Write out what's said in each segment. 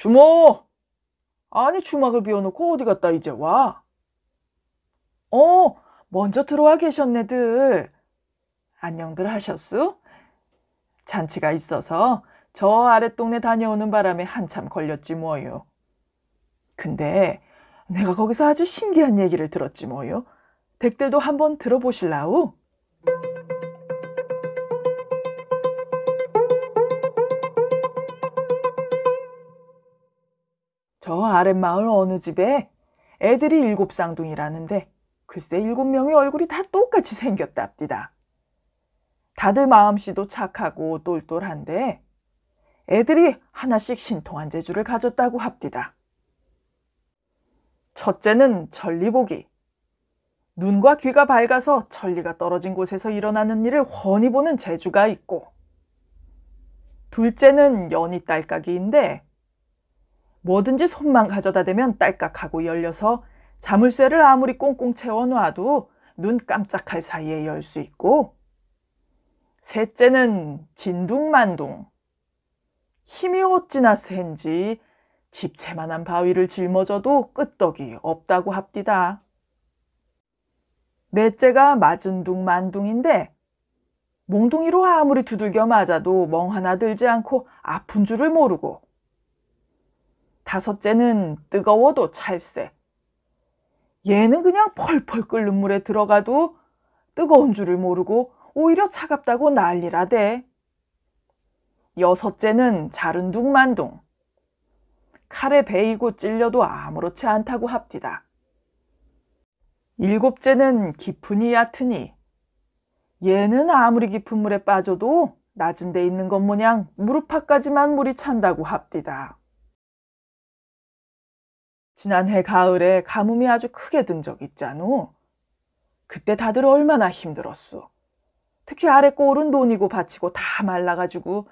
주모! 아니, 주막을 비워놓고 어디 갔다 이제 와? 어, 먼저 들어와 계셨네들. 안녕들 하셨수? 잔치가 있어서 저 아랫동네 다녀오는 바람에 한참 걸렸지 뭐요. 근데 내가 거기서 아주 신기한 얘기를 들었지 뭐요. 댁들도 한번 들어보실라우? 저 아랫마을 어느 집에 애들이 일곱 쌍둥이라는데 글쎄 일곱 명의 얼굴이 다 똑같이 생겼답디다. 다들 마음씨도 착하고 똘똘한데 애들이 하나씩 신통한 재주를 가졌다고 합디다. 첫째는 천리보기. 눈과 귀가 밝아서 천리가 떨어진 곳에서 일어나는 일을 훤히 보는 재주가 있고 둘째는 연이 딸깍이인데 뭐든지 손만 가져다 대면 딸깍하고 열려서 자물쇠를 아무리 꽁꽁 채워놔도 눈 깜짝할 사이에 열 수 있고 셋째는 진둥만둥 힘이 어찌나 센지 집채만한 바위를 짊어져도 끄떡이 없다고 합디다. 넷째가 맞은둥 만둥인데 몽둥이로 아무리 두들겨 맞아도 멍 하나 들지 않고 아픈 줄을 모르고 다섯째는 뜨거워도 찰새. 얘는 그냥 펄펄 끓는 물에 들어가도 뜨거운 줄을 모르고 오히려 차갑다고 난리라대. 여섯째는 자른 둥만둥. 칼에 베이고 찔려도 아무렇지 않다고 합디다. 일곱째는 깊으니 얕으니. 얘는 아무리 깊은 물에 빠져도 낮은 데 있는 것 모양 무릎 팍까지만 물이 찬다고 합디다. 지난해 가을에 가뭄이 아주 크게 든 적 있잖오. 그때 다들 얼마나 힘들었소. 특히 아래 꼬른 돈이고 바치고 다 말라가지고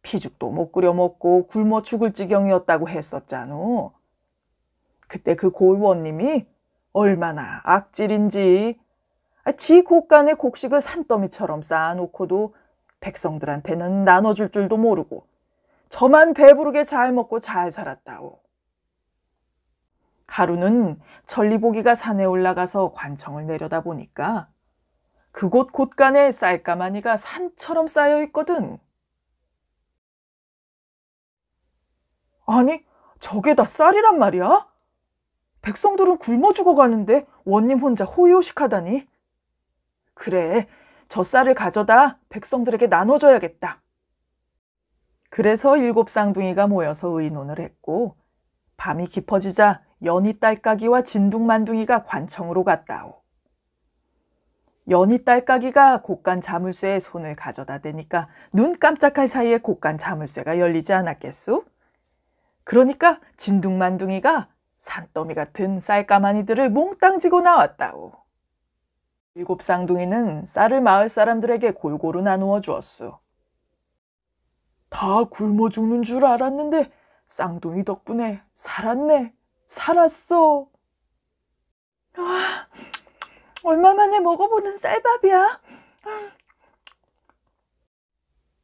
피죽도 못 끓여 먹고 굶어 죽을 지경이었다고 했었잖오. 그때 그 고의원님이 얼마나 악질인지 아, 지 곳간에 곡식을 산더미처럼 쌓아놓고도 백성들한테는 나눠줄 줄도 모르고 저만 배부르게 잘 먹고 잘 살았다오. 하루는 천리보기가 산에 올라가서 관청을 내려다 보니까 그곳 곳간에 쌀가마니가 산처럼 쌓여 있거든. 아니, 저게 다 쌀이란 말이야? 백성들은 굶어 죽어가는데 원님 혼자 호의호식하다니. 그래, 저 쌀을 가져다 백성들에게 나눠줘야겠다. 그래서 일곱 쌍둥이가 모여서 의논을 했고 밤이 깊어지자 연희 딸까기와 진둥만둥이가 관청으로 갔다오. 연희 딸까기가 곡간 자물쇠에 손을 가져다 대니까 눈 깜짝할 사이에 곡간 자물쇠가 열리지 않았겠소? 그러니까 진둥만둥이가 산더미 같은 쌀까마니들을 몽땅 지고 나왔다오. 일곱 쌍둥이는 쌀을 마을 사람들에게 골고루 나누어 주었소. 다 굶어 죽는 줄 알았는데 쌍둥이 덕분에 살았네. 살았어. 와, 아, 얼마만에 먹어보는 쌀밥이야.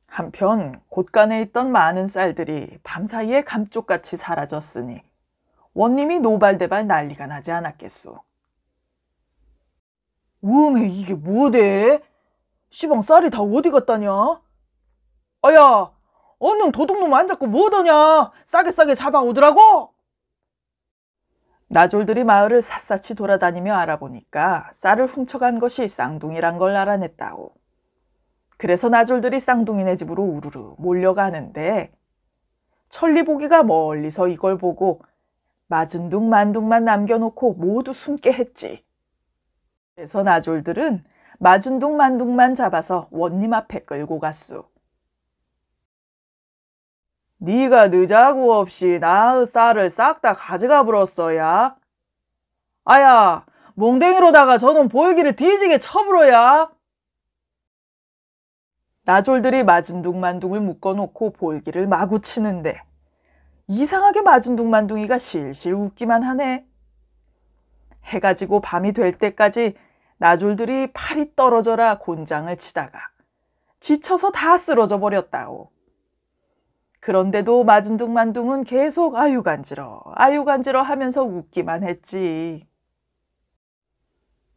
한편 곳간에 있던 많은 쌀들이 밤사이에 감쪽같이 사라졌으니 원님이 노발대발 난리가 나지 않았겠소. 우 음에 이게 뭐래? 시방 쌀이 다 어디 갔다냐? 아야, 얼른 도둑놈 안 잡고 뭐더냐? 싸게 싸게 잡아오더라고? 나졸들이 마을을 샅샅이 돌아다니며 알아보니까 쌀을 훔쳐간 것이 쌍둥이란 걸 알아냈다오. 그래서 나졸들이 쌍둥이네 집으로 우르르 몰려가는데 천리보기가 멀리서 이걸 보고 맞은 둥 만둥만 남겨놓고 모두 숨게 했지. 그래서 나졸들은 맞은 둥 만둥만 잡아서 원님 앞에 끌고 갔소. 네가 느자구 없이 나의 쌀을 싹 다 가져가 불었어야. 아야, 몽댕이로다가 저놈 보이기를 뒤지게 쳐불어야. 나졸들이 마진둥만둥을 묶어놓고 보이기를 마구 치는데 이상하게 마진둥만둥이가 실실 웃기만 하네. 해가 지고 밤이 될 때까지 나졸들이 팔이 떨어져라 곤장을 치다가 지쳐서 다 쓰러져 버렸다오. 그런데도 마진둥만둥은 계속 아유 간지러, 아유 간지러 하면서 웃기만 했지.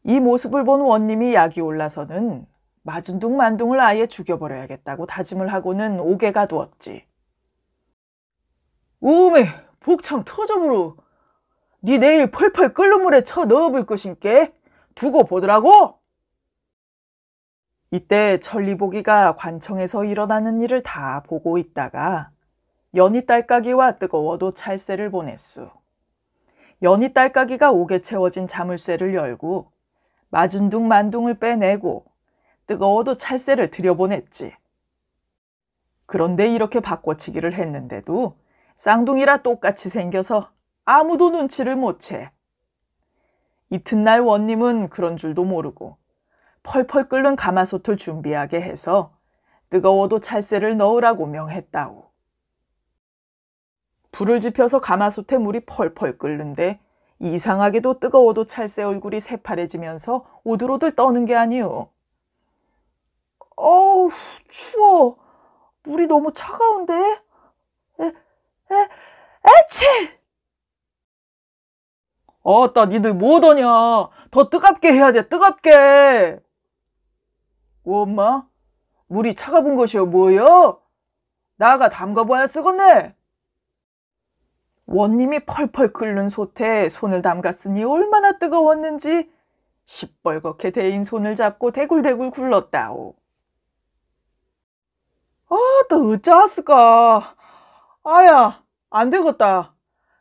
이 모습을 본 원님이 약이 올라서는 마진둥만둥을 아예 죽여버려야겠다고 다짐을 하고는 오게 가두었지. 오메, 복창 터져부로. 네 내일 펄펄 끓는 물에 쳐 넣어볼 것인께 두고 보더라고. 이때 천리보기가 관청에서 일어나는 일을 다 보고 있다가 연이 딸까기와 뜨거워도 찰새를 보냈수. 연이 딸까기가 옥에 채워진 자물쇠를 열고 마준둥 만둥을 빼내고 뜨거워도 찰새를 들여보냈지. 그런데 이렇게 바꿔치기를 했는데도 쌍둥이라 똑같이 생겨서 아무도 눈치를 못 채. 이튿날 원님은 그런 줄도 모르고 펄펄 끓는 가마솥을 준비하게 해서 뜨거워도 찰새를 넣으라고 명했다우. 불을 지펴서 가마솥에 물이 펄펄 끓는데 이상하게도 뜨거워도 찰새 얼굴이 새파래지면서 오들오들 떠는 게아니오 어우, 추워. 물이 너무 차가운데? 에, 에, 에치! 어따, 니들 뭐더냐? 더 뜨겁게 해야지, 뜨겁게! 오, 엄마? 물이 차가운 것이여, 뭐여? 나가 담가봐야 쓰겄네? 원님이 펄펄 끓는 솥에 손을 담갔으니 얼마나 뜨거웠는지 시뻘겋게 대인 손을 잡고 대굴대굴 굴렀다오. 아, 나 어쩌았을까. 아야, 안 되겠다.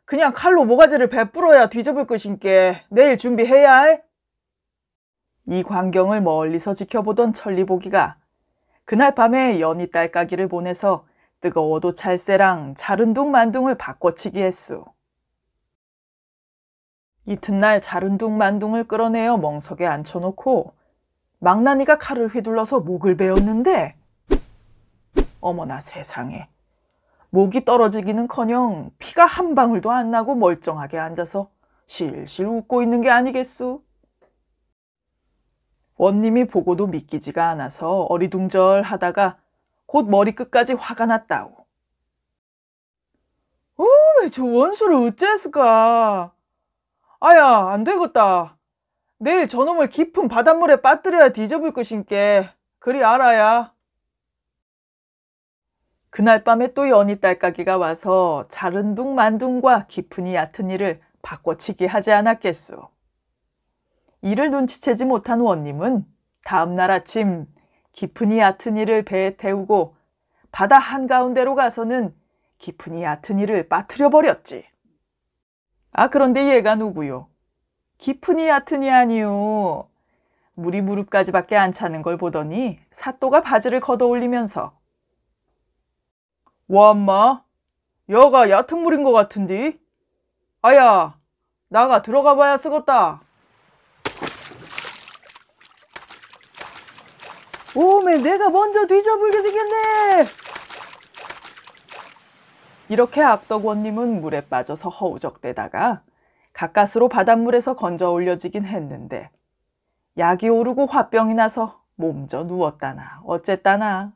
그냥 칼로 모가지를 베풀어야 뒤집을 것인께 내일 준비해야 해. 이 광경을 멀리서 지켜보던 천리보기가 그날 밤에 연이딸 까기를 보내서 뜨거워도 찰새랑 자른둥만둥을 바꿔치기 했수. 이튿날 자른둥만둥을 끌어내어 멍석에 앉혀놓고 망나니가 칼을 휘둘러서 목을 베었는데 어머나 세상에 목이 떨어지기는커녕 피가 한 방울도 안 나고 멀쩡하게 앉아서 실실 웃고 있는 게 아니겠수. 원님이 보고도 믿기지가 않아서 어리둥절하다가 곧 머리끝까지 화가 났다오. 어, 왜 저 원수를 어째했을까? 아야, 안 되겠다. 내일 저놈을 깊은 바닷물에 빠뜨려야 뒤져볼 것인께 그리 알아야. 그날 밤에 또연이 딸까기가 와서 자른 둥 만둥과 깊은이 얕은 이를 바꿔치기 하지 않았겠소. 이를 눈치채지 못한 원님은 다음날 아침 깊은이 아트니를 배에 태우고 바다 한가운데로 가서는 깊은이 아트니를 빠뜨려 버렸지. 아, 그런데 얘가 누구요? 깊은이 아트니 아니요. 물이 무릎까지밖에 안 차는 걸 보더니 사또가 바지를 걷어 올리면서 와, 뭐 엄마. 여가 얕은 물인 것 같은디? 아야, 나가 들어가 봐야 쓰겄다. 오메 내가 먼저 뒤져불게 생겼네. 이렇게 악덕원님은 물에 빠져서 허우적대다가 가까스로 바닷물에서 건져 올려지긴 했는데 약이 오르고 화병이 나서 몸져 누웠다나 어쨌다나.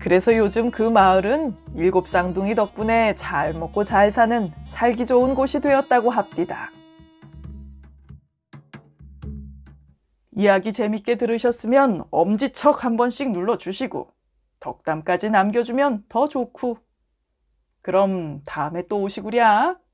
그래서 요즘 그 마을은 일곱 쌍둥이 덕분에 잘 먹고 잘 사는 살기 좋은 곳이 되었다고 합디다. 이야기 재밌게 들으셨으면 엄지척 한 번씩 눌러주시고 덕담까지 남겨주면 더 좋고. 그럼 다음에 또 오시구랴.